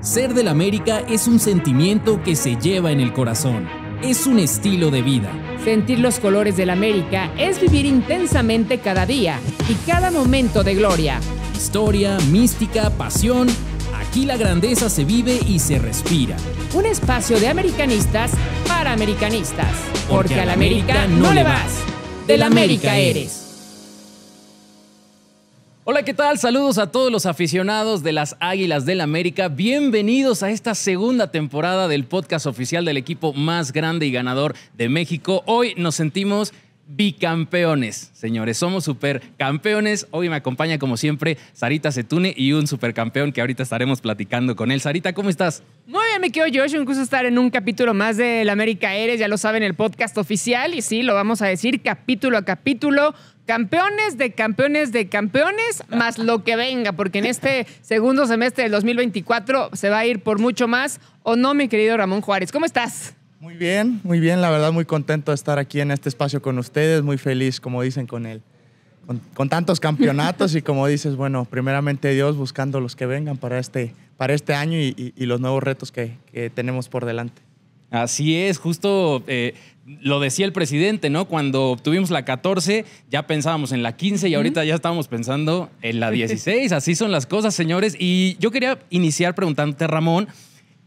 Ser del América es un sentimiento que se lleva en el corazón. Es un estilo de vida. Sentir los colores del América es vivir intensamente cada día y cada momento de gloria. Historia, mística, pasión. Aquí la grandeza se vive y se respira. Un espacio de americanistas para americanistas. Porque, al a la América, América no le vas. Del América eres. Hola, ¿qué tal? Saludos a todos los aficionados de las Águilas del América. Bienvenidos a esta segunda temporada del podcast oficial del equipo más grande y ganador de México. Hoy nos sentimos bicampeones, señores. Somos campeones Hoy me acompaña, como siempre, Sarita Setune y un campeón que ahorita estaremos platicando con él. Sarita, ¿cómo estás? Muy bien, me quedo Josh. Un gusto estar en un capítulo más del América Eres. Ya lo saben, el podcast oficial. Y sí, lo vamos a decir capítulo a capítulo. Campeones de campeones de campeones, más lo que venga, porque en este segundo semestre del 2024 se va a ir por mucho más. ¿O no, mi querido Ramón Juárez? ¿Cómo estás? Muy bien, muy bien, la verdad muy contento de estar aquí en este espacio con ustedes, muy feliz, como dicen, con él. Con, tantos campeonatos y como dices, bueno, primeramente Dios buscando los que vengan para este, para este año y, los nuevos retos que, tenemos por delante. Así es, justo eh, lo decía el presidente, ¿no? Cuando obtuvimos la 14, ya pensábamos en la 15 y ahorita ya estábamos pensando en la 16. Así son las cosas, señores. Y yo quería iniciar preguntándote, Ramón,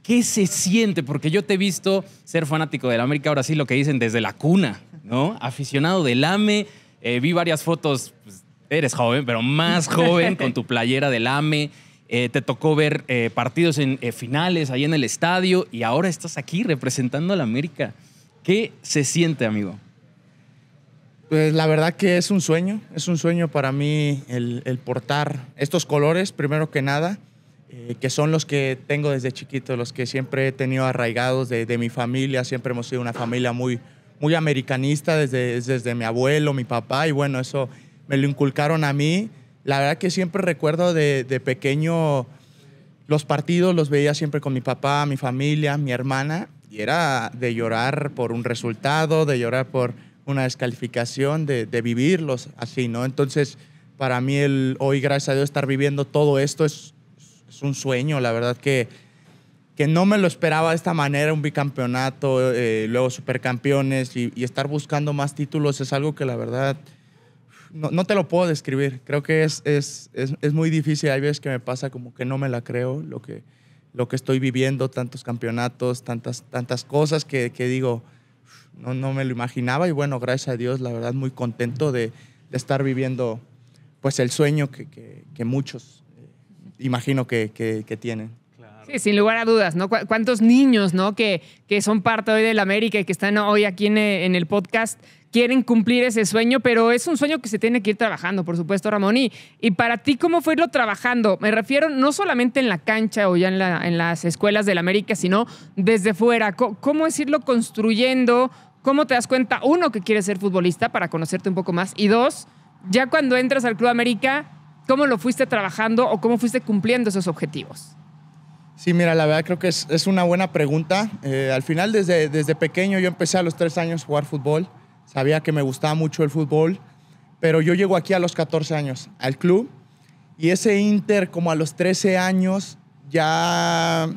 ¿Qué se siente? Porque yo te he visto ser fanático del América, ahora sí lo que dicen desde la cuna, ¿no? Aficionado del AME. Eh, vi varias fotos, pues, eres joven, pero más joven con tu playera del AME. Eh, te tocó ver eh, partidos en finales ahí en el estadio y ahora estás aquí representando al América. ¿Qué se siente, amigo? Pues la verdad que es un sueño, es un sueño para mí el portar estos colores, primero que nada. Eh, que son los que tengo desde chiquito, los que siempre he tenido arraigados de, mi familia. Siempre hemos sido una familia muy, muy americanista desde, desde mi abuelo, mi papá, y bueno, eso me lo inculcaron a mí. La verdad que siempre recuerdo de, de pequeño los partidos, los veía siempre con mi papá, mi familia, mi hermana, y era de llorar por un resultado, de llorar por una descalificación, de, de vivirlos así, ¿no? Entonces, para mí el hoy, gracias a Dios, estar viviendo todo esto es es un sueño, la verdad que, no me lo esperaba de esta manera, un bicampeonato, eh, luego supercampeones y, estar buscando más títulos es algo que la verdad no, te lo puedo describir. Creo que es muy difícil, hay veces que me pasa como que no me la creo lo que, lo que estoy viviendo, tantos campeonatos, tantas, tantas cosas que, digo, no, no me lo imaginaba y bueno, gracias a Dios, la verdad muy contento de, estar viviendo pues el sueño que, que muchos imagino que, tienen. Sí, sin lugar a dudas, ¿no? ¿Cuántos niños, ¿no? Que, que son parte hoy del América y que están hoy aquí en, el podcast quieren cumplir ese sueño, pero es un sueño que se tiene que ir trabajando, por supuesto, Ramón. Y, para ti, ¿cómo fue irlo trabajando? Me refiero no solamente en la cancha o ya en, la, en las escuelas del América, sino desde fuera. ¿Cómo, ¿Cómo es irlo construyendo? ¿Cómo te das cuenta, uno, que quieres ser futbolista para conocerte un poco más? Y dos, ya cuando entras al Club América, ¿Cómo lo fuiste trabajando o cómo fuiste cumpliendo esos objetivos? Sí, mira, la verdad creo que es, una buena pregunta. Eh, al final, desde, desde pequeño, yo empecé a los tres años a jugar fútbol. Sabía que me gustaba mucho el fútbol, pero yo llego aquí a los 14 años al club y ese Inter, como a los 13 años, ya,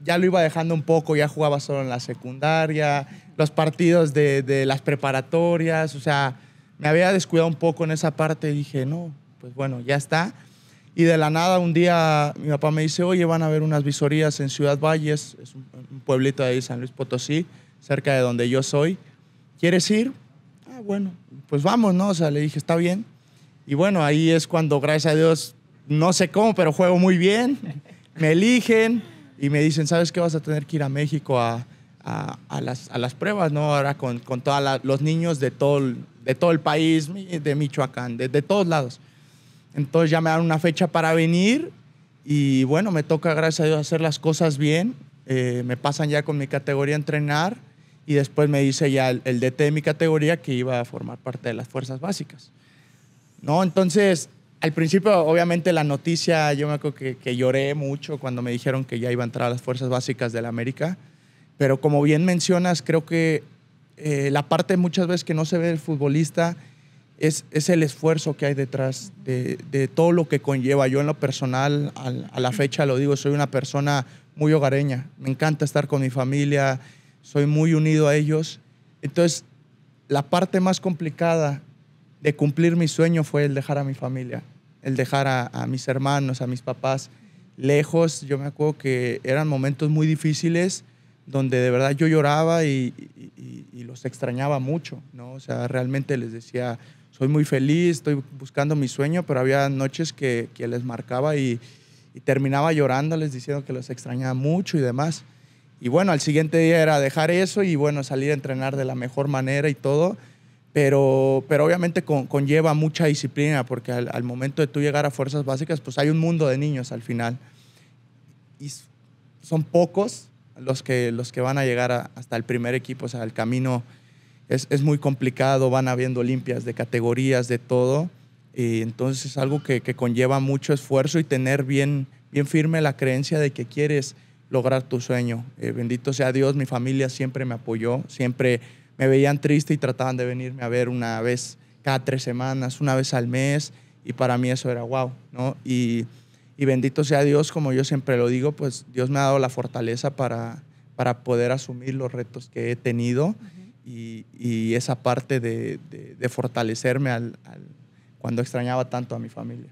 ya lo iba dejando un poco, ya jugaba solo en la secundaria, los partidos de, de las preparatorias, o sea, me había descuidado un poco en esa parte y dije, no, pues bueno, ya está. Y de la nada un día mi papá me dice, oye, van a ver unas visorías en Ciudad Valles, es un, pueblito de ahí, San Luis Potosí, cerca de donde yo soy. ¿Quieres ir? Ah, bueno, pues vamos, ¿no? O sea, le dije, está bien. Y bueno, ahí es cuando, gracias a Dios, no sé cómo, pero juego muy bien. Me eligen y me dicen, ¿sabes qué? Vas a tener que ir a México a, las, pruebas, ¿no? Ahora con, con todos los niños de todo, el país, de Michoacán, de todos lados. Entonces ya me dan una fecha para venir y bueno, me toca, gracias a Dios, hacer las cosas bien. Eh, me pasan ya con mi categoría a entrenar y después me dice ya el, DT de mi categoría que iba a formar parte de las fuerzas básicas. ¿No? Entonces, al principio, obviamente, la noticia, yo me acuerdo que, lloré mucho cuando me dijeron que ya iba a entrar a las fuerzas básicas de la América. Pero como bien mencionas, creo que eh, la parte muchas veces que no se ve el futbolista es, el esfuerzo que hay detrás de, todo lo que conlleva. Yo en lo personal, a la fecha lo digo, soy una persona muy hogareña. Me encanta estar con mi familia, soy muy unido a ellos. Entonces, la parte más complicada de cumplir mi sueño fue el dejar a mi familia, el dejar a, mis hermanos, a mis papás lejos. Yo me acuerdo que eran momentos muy difíciles donde de verdad yo lloraba y, los extrañaba mucho, ¿no? O sea, realmente les decía, soy muy feliz, estoy buscando mi sueño, pero había noches que, que les marcaba y, y, terminaba llorándoles diciendo que los extrañaba mucho y demás. Y bueno, al siguiente día era dejar eso y bueno, salir a entrenar de la mejor manera y todo, pero, pero obviamente conlleva mucha disciplina porque al, momento de tú llegar a fuerzas básicas, pues hay un mundo de niños al final. Y son pocos los que, los que van a llegar hasta el primer equipo, o sea, el camino es, muy complicado, van habiendo limpias de categorías, de todo. Y entonces es algo que, conlleva mucho esfuerzo y tener bien, bien firme la creencia de que quieres lograr tu sueño. Eh, bendito sea Dios, mi familia siempre me apoyó, siempre me veían triste y trataban de venirme a ver una vez cada tres semanas, una vez al mes, y para mí eso era wow, ¿no? Y, bendito sea Dios, como yo siempre lo digo, pues Dios me ha dado la fortaleza para, para poder asumir los retos que he tenido y, esa parte de, fortalecerme al, cuando extrañaba tanto a mi familia.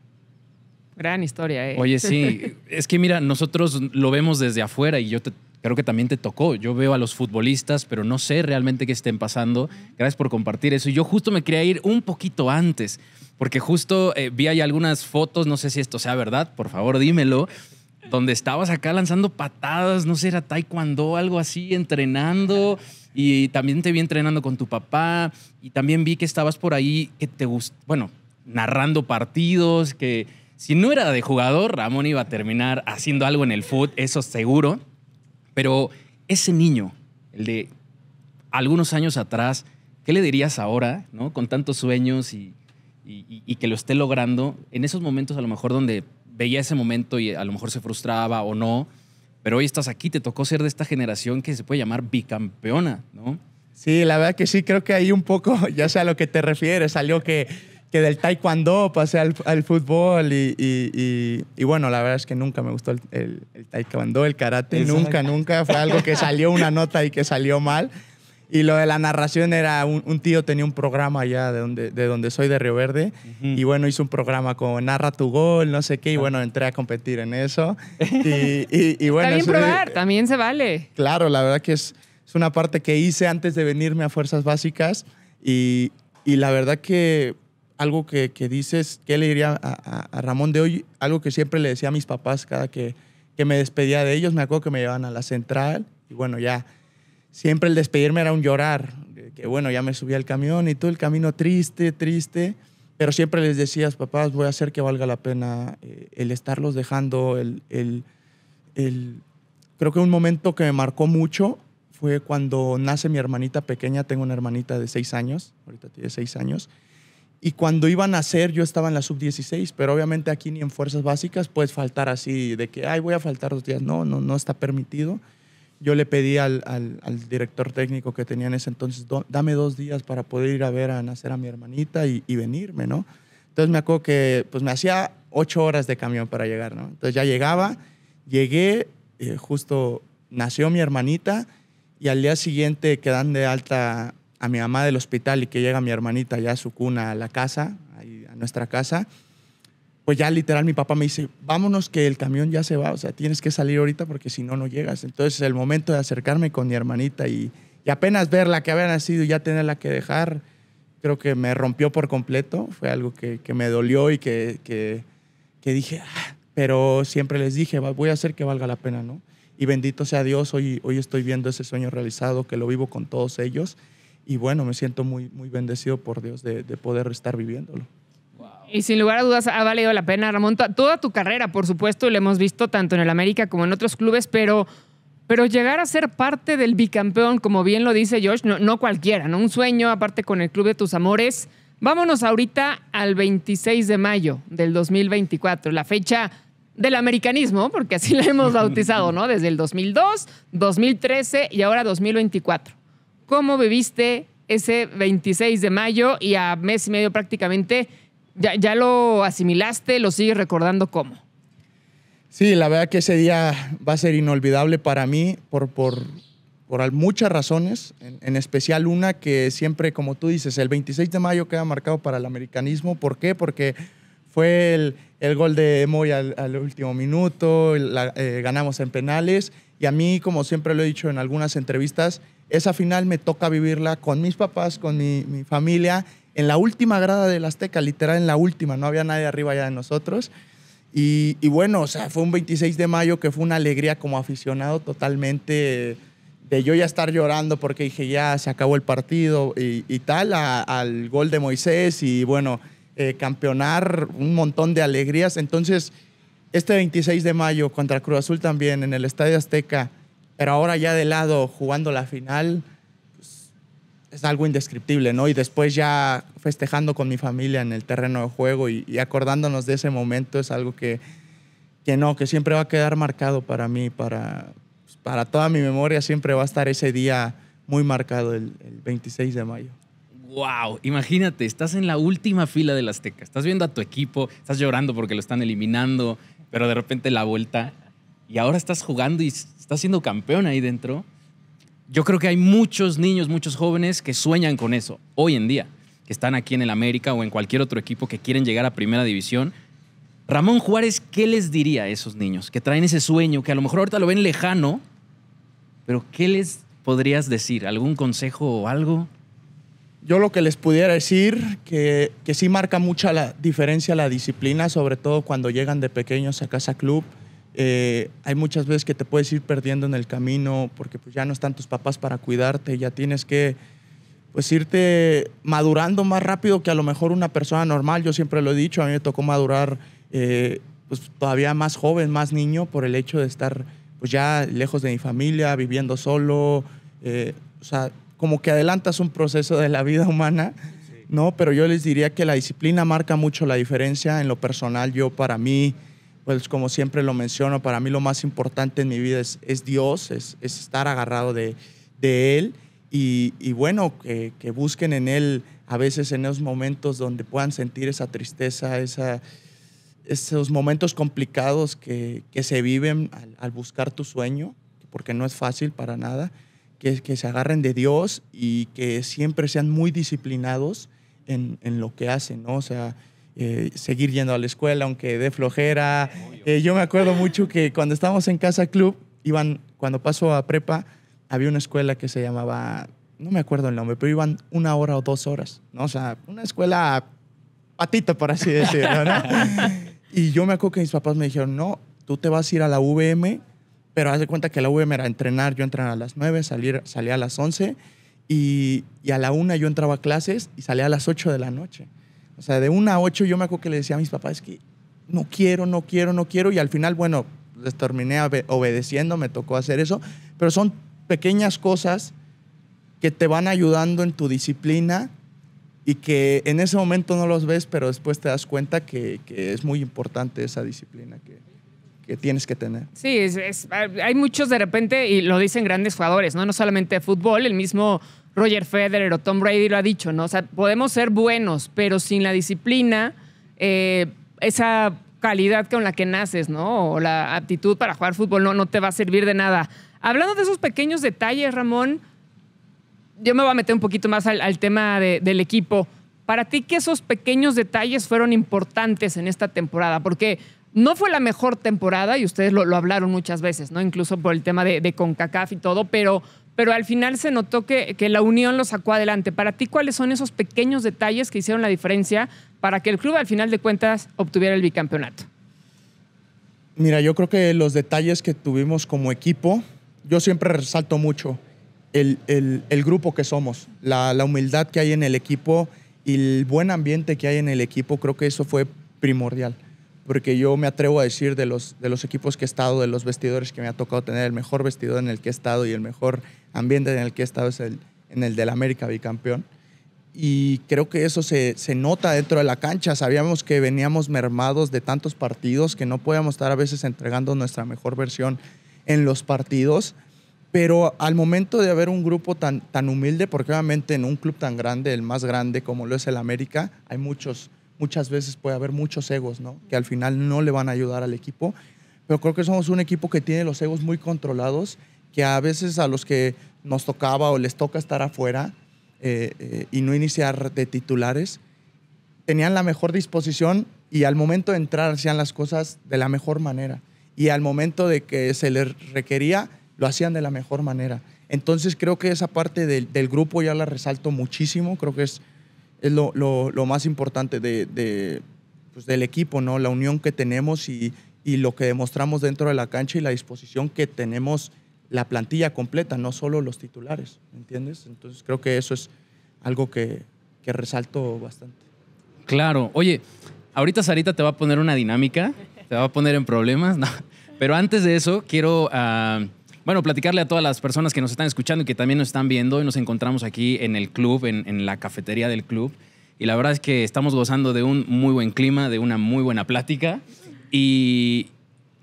Gran historia, ¿eh? Oye, sí. es que mira, nosotros lo vemos desde afuera y yo creo que también te tocó. Yo veo a los futbolistas, pero no sé realmente qué estén pasando. Gracias por compartir eso. Y yo justo me quería ir un poquito antes, porque justo eh, vi ahí algunas fotos, no sé si esto sea verdad, por favor dímelo, donde estabas acá lanzando patadas, no sé, era taekwondo, algo así, entrenando. Y también te vi entrenando con tu papá y también vi que estabas por ahí, que te gust bueno, narrando partidos, que si no era de jugador, Ramón iba a terminar haciendo algo en el foot, eso seguro. Pero ese niño, el de algunos años atrás, ¿qué le dirías ahora, ¿no? con tantos sueños y, y, que lo esté logrando? En esos momentos a lo mejor donde veía ese momento y a lo mejor se frustraba o no, pero hoy estás aquí, te tocó ser de esta generación que se puede llamar bicampeona, ¿no? Sí, la verdad que sí, creo que ahí un poco, ya sea a lo que te refieres, salió que, que del taekwondo pasé al, al fútbol y, bueno, la verdad es que nunca me gustó el, el, taekwondo, el karate, nunca, nunca, fue algo que salió una nota y que salió mal. Y lo de la narración era, un, tío tenía un programa allá de donde, de donde soy, de Río Verde, y bueno, hizo un programa como Narra tu gol, no sé qué, y bueno, entré a competir en eso. Y, bueno... Está probar, también se vale. Claro, la verdad que es, es, una parte que hice antes de venirme a Fuerzas Básicas y, y la verdad que algo que, que dices, que le diría a, a, Ramón de hoy? Algo que siempre le decía a mis papás cada que, que me despedía de ellos, me acuerdo que me llevaban a la central y bueno, ya siempre el despedirme era un llorar. Que bueno, ya me subía al camión y todo el camino triste, triste. Pero siempre les decías, papás, voy a hacer que valga la pena eh, el estarlos dejando. El, Creo que un momento que me marcó mucho fue cuando nace mi hermanita pequeña. Tengo una hermanita de seis años, ahorita tiene seis años. Y cuando iba a nacer, yo estaba en la sub-16, pero obviamente aquí ni en fuerzas básicas puedes faltar así, de que, ay, voy a faltar dos días. No, no, no está permitido yo le pedí al, director técnico que tenía en ese entonces, dame dos días para poder ir a ver a nacer a mi hermanita y, venirme, ¿no? Entonces me acuerdo que pues me hacía ocho horas de camión para llegar, ¿no? Entonces ya llegaba, llegué, eh, justo nació mi hermanita y al día siguiente quedan de alta a mi mamá del hospital y que llega mi hermanita ya a su cuna, a la casa, a nuestra casa pues ya literal mi papá me dice, vámonos que el camión ya se va, o sea, tienes que salir ahorita porque si no, no llegas. Entonces el momento de acercarme con mi hermanita y, y apenas verla que había nacido y ya tenerla que dejar, creo que me rompió por completo, fue algo que, me dolió y que, dije, ah", pero siempre les dije, voy a hacer que valga la pena, ¿no? Y bendito sea Dios, hoy, hoy estoy viendo ese sueño realizado, que lo vivo con todos ellos y bueno, me siento muy, muy bendecido por Dios de poder estar viviéndolo. Y sin lugar a dudas ha valido la pena, Ramón, toda tu carrera, por supuesto, le hemos visto tanto en el América como en otros clubes, pero, pero llegar a ser parte del bicampeón, como bien lo dice Josh, no, no cualquiera, ¿no? Un sueño, aparte con el club de tus amores. Vámonos ahorita al 26 de mayo del 2024, la fecha del americanismo, porque así la hemos bautizado, ¿no? Desde el 2002, 2013 y ahora 2024. ¿Cómo viviste ese 26 de mayo y a mes y medio prácticamente? Ya, lo asimilaste, lo sigues recordando cómo. Sí, la verdad que ese día va a ser inolvidable para mí por, muchas razones, en, especial una que siempre, como tú dices, el 26 de mayo queda marcado para el americanismo. ¿Por qué? Porque fue el, gol de Moy al, último minuto, eh, ganamos en penales y a mí, como siempre lo he dicho en algunas entrevistas, esa final me toca vivirla con mis papás, con mi, mi familia en la última grada del Azteca, literal en la última, no había nadie arriba ya de nosotros. Y, bueno, o sea, fue un 26 de mayo que fue una alegría como aficionado totalmente de yo ya estar llorando porque dije ya se acabó el partido y, tal, al gol de Moisés y bueno, eh, campeonar un montón de alegrías. Entonces, este 26 de mayo contra Cruz Azul también en el Estadio Azteca, pero ahora ya de lado jugando la final, es algo indescriptible, ¿no? Y después ya festejando con mi familia en el terreno de juego y, acordándonos de ese momento es algo que, que no, que siempre va a quedar marcado para mí, para, pues, para toda mi memoria siempre va a estar ese día muy marcado, el, 26 de mayo. ¡Wow! Imagínate, estás en la última fila del Azteca, estás viendo a tu equipo, estás llorando porque lo están eliminando, pero de repente la vuelta y ahora estás jugando y estás siendo campeón ahí dentro yo creo que hay muchos niños, muchos jóvenes que sueñan con eso hoy en día, que están aquí en el América o en cualquier otro equipo que quieren llegar a primera división. Ramón Juárez, ¿qué les diría a esos niños que traen ese sueño, que a lo mejor ahorita lo ven lejano, pero qué les podrías decir? ¿Algún consejo o algo? Yo lo que les pudiera decir, que, que sí marca mucha la diferencia la disciplina, sobre todo cuando llegan de pequeños a casa club. Eh, hay muchas veces que te puedes ir perdiendo en el camino porque pues, ya no están tus papás para cuidarte, ya tienes que pues, irte madurando más rápido que a lo mejor una persona normal. Yo siempre lo he dicho, a mí me tocó madurar eh, pues, todavía más joven, más niño, por el hecho de estar pues, ya lejos de mi familia, viviendo solo. Eh, o sea, como que adelantas un proceso de la vida humana, ¿no? Pero yo les diría que la disciplina marca mucho la diferencia en lo personal. Yo para mí pues como siempre lo menciono, para mí lo más importante en mi vida es, es Dios, es, estar agarrado de, Él y, bueno, que, busquen en Él a veces en esos momentos donde puedan sentir esa tristeza, esa, esos momentos complicados que, se viven al, buscar tu sueño, porque no es fácil para nada, que, que se agarren de Dios y que siempre sean muy disciplinados en, en lo que hacen, ¿no? O sea, eh, seguir yendo a la escuela, aunque de flojera. Eh, yo me acuerdo mucho que cuando estábamos en Casa Club, iban, cuando paso a prepa, había una escuela que se llamaba, no me acuerdo el nombre, pero iban una hora o dos horas, ¿no? O sea, una escuela patita, por así decirlo, y yo me acuerdo que mis papás me dijeron, no, tú te vas a ir a la VM, pero haz de cuenta que la VM era entrenar, yo entrenaba a las 9, salir, salía a las 11 y, y a la 1 yo entraba a clases y salía a las 8 de la noche. O sea, de 1 a 8 yo me acuerdo que le decía a mis papás que no quiero, no quiero, no quiero. Y al final, bueno, les terminé obedeciendo, me tocó hacer eso. Pero son pequeñas cosas que te van ayudando en tu disciplina y que en ese momento no los ves, pero después te das cuenta que, es muy importante esa disciplina que, que tienes que tener. Sí, hay muchos de repente, y lo dicen grandes jugadores, ¿no? No solamente fútbol, el mismo Roger Federer o Tom Brady lo ha dicho, ¿no? O sea, podemos ser buenos, pero sin la disciplina, eh, esa calidad con la que naces, ¿no? O la aptitud para jugar fútbol no, no te va a servir de nada. Hablando de esos pequeños detalles, Ramón, yo me voy a meter un poquito más al, tema del equipo. Para ti, ¿qué esos pequeños detalles fueron importantes en esta temporada? Porque no fue la mejor temporada y ustedes lo, hablaron muchas veces, ¿no? Incluso por el tema de, de CONCACAF y todo, pero pero al final se notó que, la unión lo sacó adelante. Para ti, ¿cuáles son esos pequeños detalles que hicieron la diferencia para que el club al final de cuentas obtuviera el bicampeonato? Mira, yo creo que los detalles que tuvimos como equipo, yo siempre resalto mucho el, grupo que somos, la, la humildad que hay en el equipo y el buen ambiente que hay en el equipo, creo que eso fue primordial porque yo me atrevo a decir de los, de los equipos que he estado, de los vestidores que me ha tocado tener, el mejor vestidor en el que he estado y el mejor ambiente en el que he estado es el, en el del América bicampeón. Y creo que eso se, se nota dentro de la cancha. Sabíamos que veníamos mermados de tantos partidos que no podíamos estar a veces entregando nuestra mejor versión en los partidos. Pero al momento de haber un grupo tan, tan humilde, porque obviamente en un club tan grande, el más grande como lo es el América, hay muchos, muchas veces puede haber muchos egos, ¿no? Que al final no le van a ayudar al equipo. Pero creo que somos un equipo que tiene los egos muy controlados, que a veces a los que nos tocaba o les toca estar afuera eh, eh, y no iniciar de titulares, tenían la mejor disposición y al momento de entrar hacían las cosas de la mejor manera. Y al momento de que se les requería, lo hacían de la mejor manera. Entonces creo que esa parte del, del grupo ya la resalto muchísimo, creo que es es lo, más importante de, pues, del equipo, ¿no? La unión que tenemos y, lo que demostramos dentro de la cancha y la disposición que tenemos la plantilla completa, no solo los titulares, ¿entiendes? Entonces creo que eso es algo que, resalto bastante. Claro, oye, ahorita Sarita te va a poner una dinámica, te va a poner en problemas, pero antes de eso quiero... Ah, bueno, platicarle a todas las personas que nos están escuchando y que también nos están viendo. Hoy nos encontramos aquí en el club, en, la cafetería del club. Y la verdad es que estamos gozando de un muy buen clima, de una muy buena plática. Y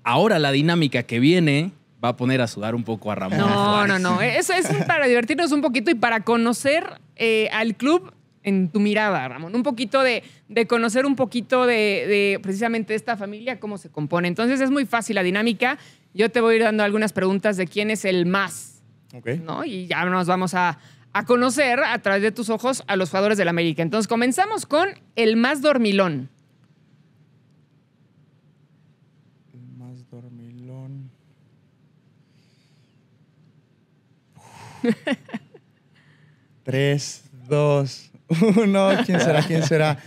ahora la dinámica que viene va a poner a sudar un poco a Ramón. No, no, no. Eso es para divertirnos un poquito y para conocer eh, al club en tu mirada, Ramón. Un poquito de, conocer un poquito de, de, precisamente esta familia, cómo se compone. Entonces es muy fácil la dinámica yo te voy a ir dando algunas preguntas de quién es el más. ¿no? Y ya nos vamos a, conocer a través de tus ojos a los jugadores del América. Entonces comenzamos con el más dormilón. El más dormilón. Tres, dos, uno. ¿Quién será? ¿Quién será?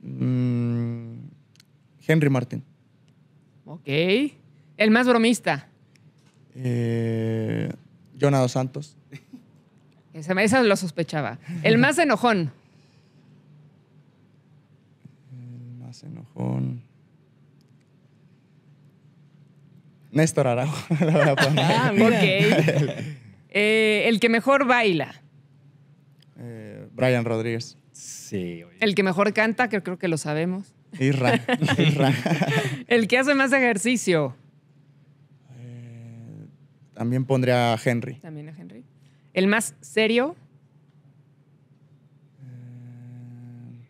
Mm, Henry Martin. Ok. El más bromista. Eh, Jonado Santos. Esa, lo sospechaba. El más enojón. El más enojón. Néstor Araujo. ah, eh, el que mejor baila. Eh, Brian Rodríguez. Sí. El que mejor canta, que creo que lo sabemos. Irra. Irra. el que hace más ejercicio. También pondría a Henry. También a Henry. ¿El más serio? Eh,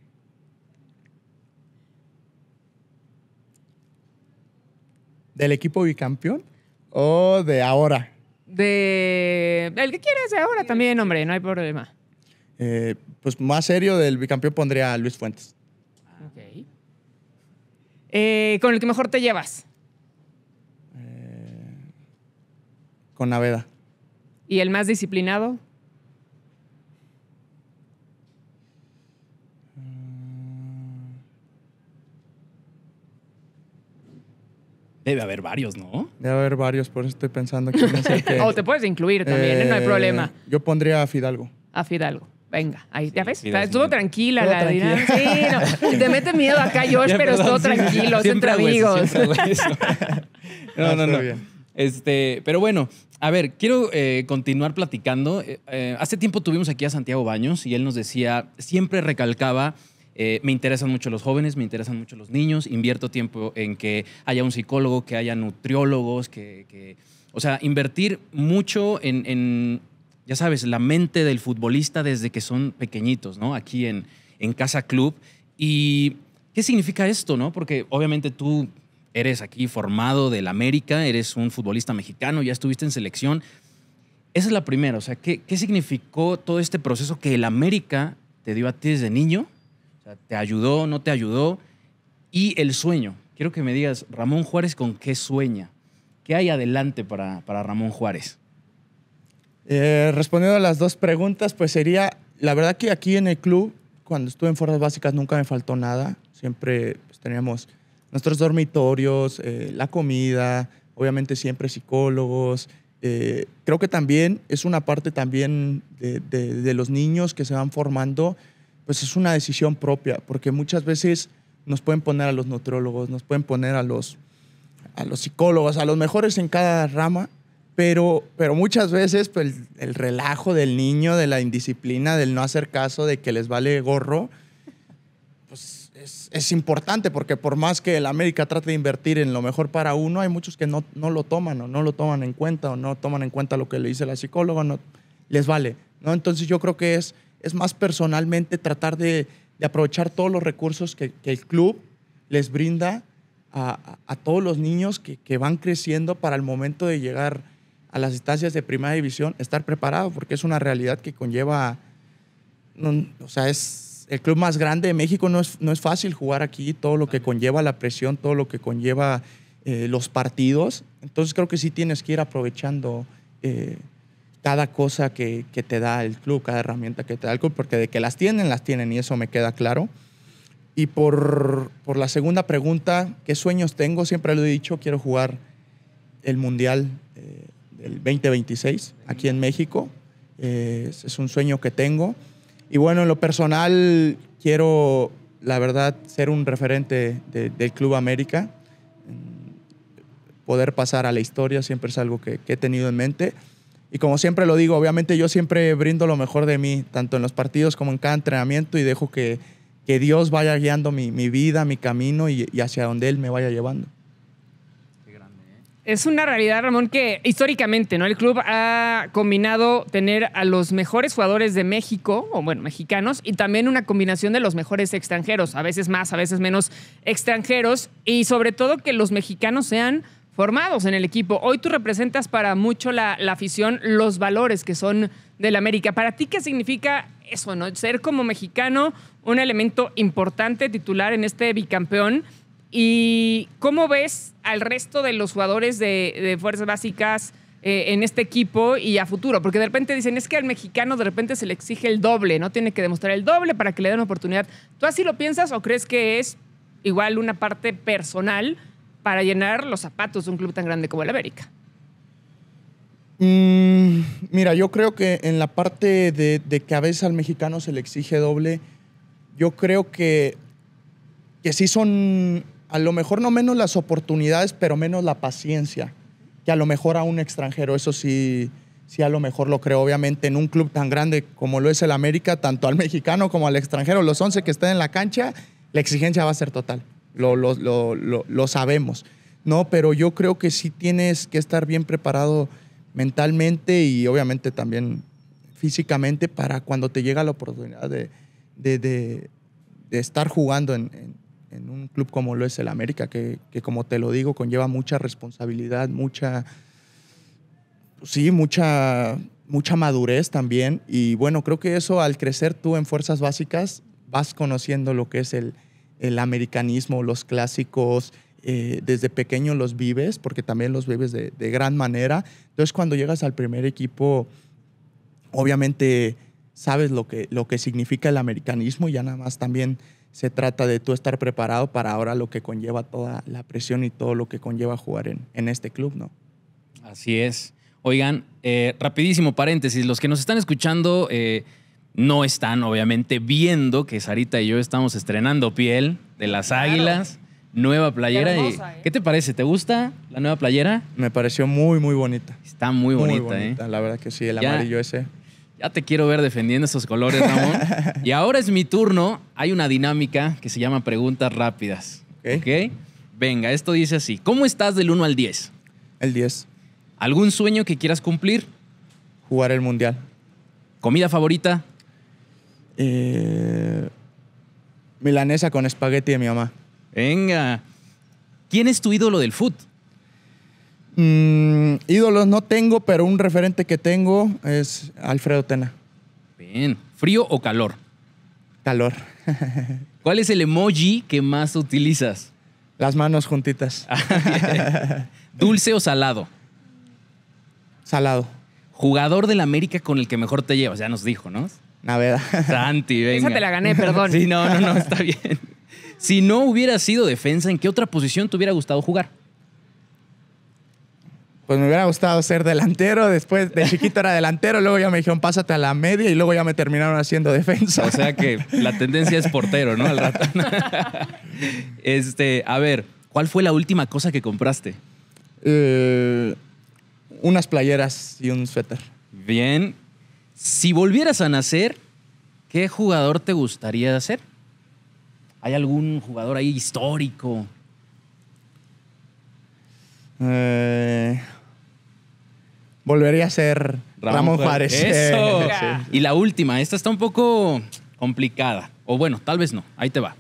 ¿Del equipo bicampeón o de ahora? De. El que quieras de ahora también, hombre, no hay problema. Eh, pues más serio del bicampeón pondría a Luis Fuentes. Ok. Eh, ¿Con el que mejor te llevas? con Aveda. ¿Y el más disciplinado? Debe haber varios, ¿no? Debe haber varios, por eso estoy pensando que... o oh, te puedes incluir también, ¿eh? no hay eh, problema. Yo pondría a Fidalgo. A Fidalgo. Venga, ahí, ya ves, estuvo tranquila la Sí, te mete miedo acá, Josh, pero estuvo tranquilo, entre amigos. no, no, no. no. Bien. Este, pero bueno, a ver, quiero eh, continuar platicando. Eh, eh, hace tiempo tuvimos aquí a Santiago Baños y él nos decía, siempre recalcaba, me interesan mucho los jóvenes, me interesan mucho los niños, invierto tiempo en que haya un psicólogo, que haya nutriólogos, que... o sea, invertir mucho en, ya sabes, la mente del futbolista desde que son pequeñitos, ¿no? Aquí en, en Casa Club. ¿Y qué significa esto, no? Porque obviamente tú eres aquí formado del América, eres un futbolista mexicano, ya estuviste en selección. Esa es la primera, o sea, ¿qué, qué significó todo este proceso que el América te dio a ti desde niño? ¿Te ayudó, no te ayudó? Y el sueño. Quiero que me digas, Ramón Juárez, ¿con qué sueña? ¿Qué hay adelante para, Ramón Juárez? Eh, respondiendo a las dos preguntas, pues sería, la verdad que aquí en el club, cuando estuve en fuerzas básicas, nunca me faltó nada. Siempre pues, teníamos nuestros dormitorios, eh, la comida, obviamente siempre psicólogos. Eh, creo que también es una parte también de, los niños que se van formando, pues es una decisión propia, porque muchas veces nos pueden poner a los nutriólogos, nos pueden poner a los, a los psicólogos, a los mejores en cada rama, pero, pero muchas veces pues, el relajo del niño, de la indisciplina, del no hacer caso, de que les vale gorro, es, importante porque por más que el América trate de invertir en lo mejor para uno, hay muchos que no, no lo toman o no lo toman en cuenta o no toman en cuenta lo que le dice la psicóloga, no les vale. ¿no? Entonces yo creo que es, es más personalmente tratar de, aprovechar todos los recursos que, el club les brinda a, todos los niños que, van creciendo para el momento de llegar a las instancias de primera división, estar preparado porque es una realidad que conlleva, no, o sea, es el club más grande de México, no es, fácil jugar aquí, todo lo que conlleva la presión, todo lo que conlleva eh, los partidos. Entonces creo que sí tienes que ir aprovechando eh, cada cosa que, te da el club, cada herramienta que te da el club, porque de que las tienen, las tienen y eso me queda claro. Y por, la segunda pregunta, ¿qué sueños tengo? Siempre lo he dicho, quiero jugar el Mundial eh, del 2026 aquí en México. es un sueño que tengo. Y bueno, en lo personal, quiero, la verdad, ser un referente del Club América. Poder pasar a la historia siempre es algo que, he tenido en mente. Y como siempre lo digo, obviamente yo siempre brindo lo mejor de mí, tanto en los partidos como en cada entrenamiento, y dejo que, Dios vaya guiando mi, vida, mi camino y, hacia donde Él me vaya llevando. Es una realidad, Ramón, que históricamente, ¿no? El club ha combinado tener a los mejores jugadores de México, o bueno, mexicanos, y también una combinación de los mejores extranjeros, a veces más, a veces menos extranjeros, y sobre todo que los mexicanos sean formados en el equipo. Hoy tú representas para mucho la, afición los valores que son del América. ¿Para ti qué significa eso, no? Ser como mexicano un elemento importante titular en este bicampeón ¿Y cómo ves al resto de los jugadores de, fuerzas básicas eh, en este equipo y a futuro? Porque de repente dicen, es que al mexicano de repente se le exige el doble, ¿no? Tiene que demostrar el doble para que le den oportunidad. ¿Tú así lo piensas o crees que es igual una parte personal para llenar los zapatos de un club tan grande como el América? Mm, mira, yo creo que en la parte de, de que a veces al mexicano se le exige doble, yo creo que, que sí son a lo mejor no menos las oportunidades, pero menos la paciencia, que a lo mejor a un extranjero, eso sí, sí a lo mejor lo creo, obviamente en un club tan grande como lo es el América, tanto al mexicano como al extranjero, los 11 que estén en la cancha, la exigencia va a ser total, lo, sabemos, ¿no? Pero yo creo que sí tienes que estar bien preparado mentalmente y obviamente también físicamente para cuando te llega la oportunidad de, estar jugando en en un club como lo es el América, que, como te lo digo, conlleva mucha responsabilidad, mucha, pues sí, mucha, mucha madurez también. Y bueno, creo que eso al crecer tú en fuerzas básicas vas conociendo lo que es el, americanismo, los clásicos, eh, desde pequeño los vives, porque también los vives de, de gran manera. Entonces cuando llegas al primer equipo, obviamente sabes lo que, lo que significa el americanismo, ya nada más también se trata de tú estar preparado para ahora lo que conlleva toda la presión y todo lo que conlleva jugar en, este club, ¿no? Así es. Oigan, eh, rapidísimo paréntesis, los que nos están escuchando eh, no están obviamente viendo que Sarita y yo estamos estrenando piel de las águilas. Nueva playera. Qué, ¿eh? ¿Qué te parece? ¿Te gusta la nueva playera? Me pareció muy, muy bonita. Está muy bonita, bonita La verdad que sí, el amarillo ese. Ya te quiero ver defendiendo esos colores, Ramón. y ahora es mi turno. Hay una dinámica que se llama preguntas rápidas. Ok. Venga, esto dice así. ¿Cómo estás del 1 al 10? El 10. ¿Algún sueño que quieras cumplir? Jugar el mundial. ¿Comida favorita? Eh, milanesa con espagueti de mi mamá. Venga. ¿Quién es tu ídolo del fútbol? Mm, ídolos no tengo, pero un referente que tengo es Alfredo Tena. Bien. ¿Frío o calor? Calor. ¿Cuál es el emoji que más utilizas? Las manos juntitas. Ah, ¿Dulce o salado? Salado. Jugador del América con el que mejor te llevas, ya nos dijo, ¿no? Naveda. Santi, venga. Esa te la gané, perdón. sí, no, no, no, está bien. Si no hubiera sido defensa, ¿en qué otra posición te hubiera gustado jugar? pues me hubiera gustado ser delantero. Después de chiquito era delantero, luego ya me dijeron pásate a la media y luego ya me terminaron haciendo defensa. O sea que la tendencia es portero, ¿no? Al rato. este, a ver, ¿cuál fue la última cosa que compraste? Eh, unas playeras y un suéter. Bien. Si volvieras a nacer, ¿qué jugador te gustaría hacer? ¿Hay algún jugador ahí histórico? Eh, volvería a ser Ramón, Juárez. Eso. Y la última, esta está un poco complicada. O bueno, tal vez no. Ahí te va.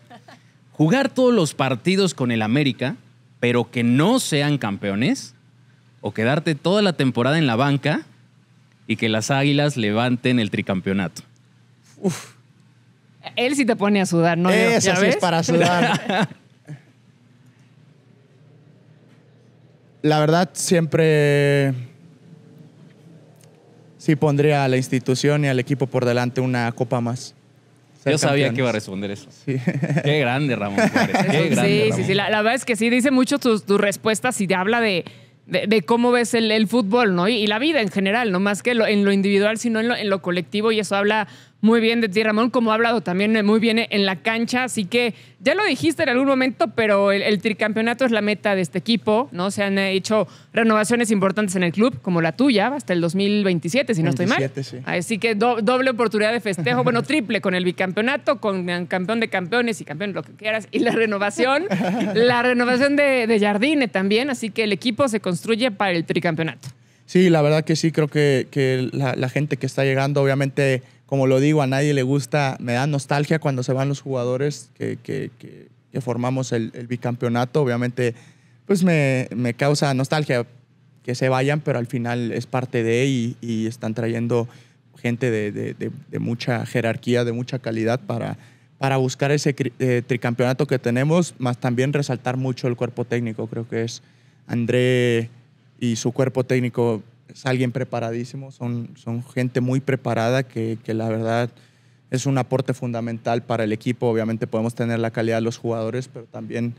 Jugar todos los partidos con el América, pero que no sean campeones, o quedarte toda la temporada en la banca y que las Águilas levanten el tricampeonato. Él sí te pone a sudar, ¿no? Eso sí es para sudar. la verdad, siempre sí pondría a la institución y al equipo por delante una copa más. Yo sabía que iba a responder eso. Qué grande, Ramón. Qué grande, sí, sí, sí. La, verdad es que sí, dice mucho tus, respuestas y te habla de, de, cómo ves el, fútbol, ¿no? Y, la vida en general, no más que en lo individual, sino en lo, en lo colectivo. Y eso habla muy bien de ti, Ramón, como ha hablado también eh, muy bien eh, en la cancha. Así que ya lo dijiste en algún momento, pero el, tricampeonato es la meta de este equipo, ¿no? Se han eh, hecho renovaciones importantes en el club, como la tuya, hasta el 2027, si no estoy mal. Así que doble oportunidad de festejo, bueno, triple con el bicampeonato, con campeón de campeones y campeón, lo que quieras, y la renovación, la renovación de Jardine también. Así que el equipo se construye para el tricampeonato. Sí, la verdad que sí, creo que, la, gente que está llegando, obviamente, como lo digo, a nadie le gusta, me da nostalgia cuando se van los jugadores que, que, formamos el, bicampeonato, obviamente, pues me, causa nostalgia que se vayan, pero al final es parte de y, y están trayendo gente de, mucha jerarquía, de mucha calidad para, para buscar ese eh, tricampeonato que tenemos, más también resaltar mucho el cuerpo técnico, creo que es André y su cuerpo técnico es alguien preparadísimo, son, son gente muy preparada que, que la verdad es un aporte fundamental para el equipo. Obviamente podemos tener la calidad de los jugadores, pero también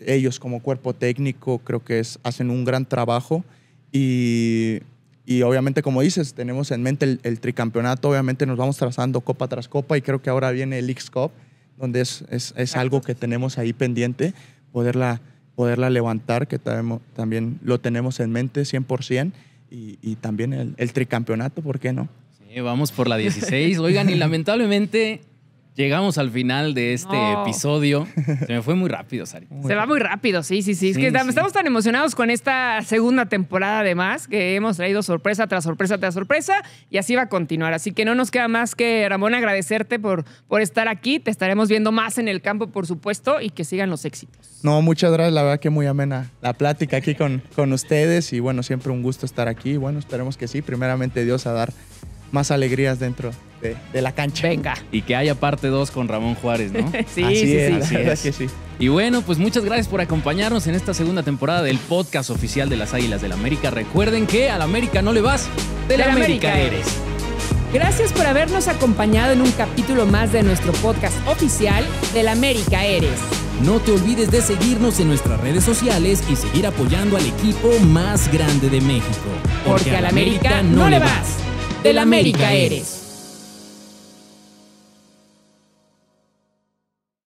ellos como cuerpo técnico creo que es, hacen un gran trabajo y, y obviamente como dices, tenemos en mente el, tricampeonato, obviamente nos vamos trazando copa tras copa y creo que ahora viene el X Cup, donde es, es, es algo que tenemos ahí pendiente, poderla poderla levantar, que también lo tenemos en mente 100%, y, y también el, el tricampeonato, ¿por qué no? Sí, vamos por la 16. Oigan, y lamentablemente Llegamos al final de este episodio. Se me fue muy rápido, Sari. Se va muy rápido, sí, sí, sí. estamos tan emocionados con esta segunda temporada, además, que hemos traído sorpresa tras sorpresa tras sorpresa y así va a continuar. Así que no nos queda más que, Ramón, agradecerte por, por estar aquí. Te estaremos viendo más en el campo, por supuesto, y que sigan los éxitos. No, muchas gracias. La verdad que muy amena la plática aquí con, con ustedes y bueno, siempre un gusto estar aquí. Bueno, esperemos que sí. Primeramente, Dios a dar más alegrías dentro de, la cancha. Venga. Y que haya parte 2 con Ramón Juárez, ¿no? sí, sí, sí, así es. Que sí. Y bueno, pues muchas gracias por acompañarnos en esta segunda temporada del podcast oficial de las Águilas del América. Recuerden que al América no le vas, de la, América, eres. Gracias por habernos acompañado en un capítulo más de nuestro podcast oficial de la América Eres. No te olvides de seguirnos en nuestras redes sociales y seguir apoyando al equipo más grande de México. Porque, al América, no le vas. Del América eres.